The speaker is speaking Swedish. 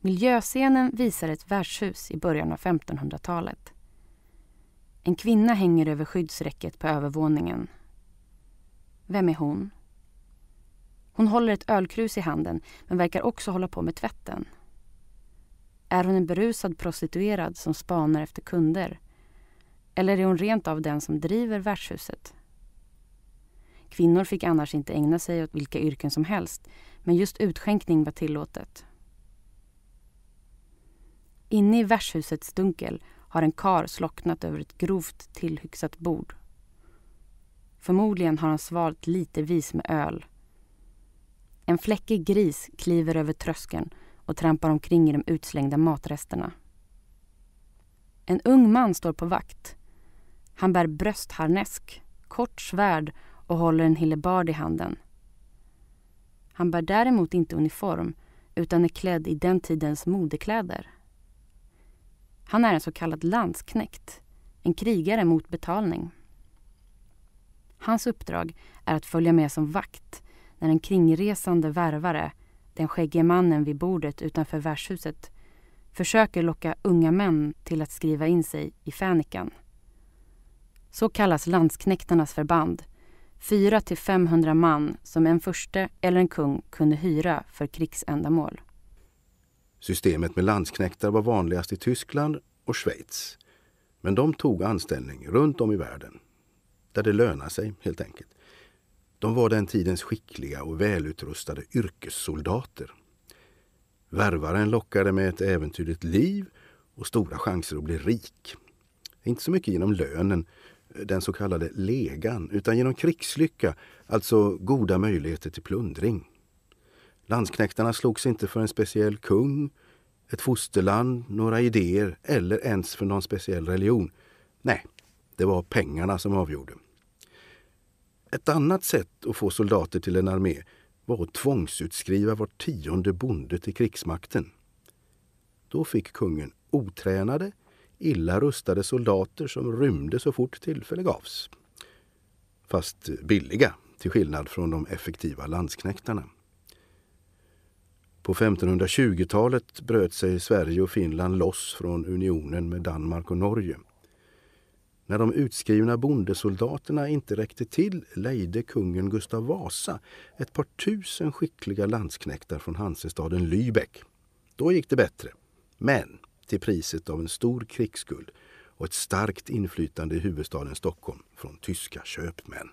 Miljöscenen visar ett värdshus i början av 1500-talet. En kvinna hänger över skyddsräcket på övervåningen. Vem är hon? Hon håller ett ölkrus i handen men verkar också hålla på med tvätten. Är hon en berusad prostituerad som spanar efter kunder? Eller är hon rent av den som driver värdshuset? Kvinnor fick annars inte ägna sig åt vilka yrken som helst men just utskänkning var tillåtet. Inne i värdshusets dunkel har en kar slocknat över ett grovt tillhyxat bord. Förmodligen har han svalt litervis med öl. En fläckig gris kliver över tröskeln och trampar omkring i de utslängda matresterna. En ung man står på vakt. Han bär bröstharnesk, kort svärd och håller en hillebard i handen. Han bär däremot inte uniform utan är klädd i den tidens modekläder. Han är en så kallad landsknekt, en krigare mot betalning. Hans uppdrag är att följa med som vakt när en kringresande värvare, den skäggige mannen vid bordet utanför värdshuset, försöker locka unga män till att skriva in sig i Fänikan. Så kallas landsknektarnas förband. 400 500 man som en furste eller en kung kunde hyra för krigsändamål. Systemet med landsknektar var vanligast i Tyskland och Schweiz. Men de tog anställning runt om i världen. Där det lönade sig, helt enkelt. De var den tidens skickliga och välutrustade yrkessoldater. Värvaren lockade med ett äventyrligt liv och stora chanser att bli rik. Inte så mycket genom lönen, den så kallade legan, utan genom krigslycka, alltså goda möjligheter till plundring. Landsknektarna slogs inte för en speciell kung, ett fosterland, några idéer eller ens för någon speciell religion. Nej, det var pengarna som avgjorde. Ett annat sätt att få soldater till en armé var att tvångsutskriva var tionde bonde till krigsmakten. Då fick kungen otränade, illa rustade soldater som rymde så fort tillfälle gavs. Fast billiga, till skillnad från de effektiva landsknektarna. På 1520-talet bröt sig Sverige och Finland loss från unionen med Danmark och Norge. När de utskrivna bondesoldaterna inte räckte till lejde kungen Gustav Vasa ett par tusen skickliga landsknektar från Hansestaden Lübeck. Då gick det bättre, men till priset av en stor krigsskuld och ett starkt inflytande i huvudstaden Stockholm från tyska köpmän.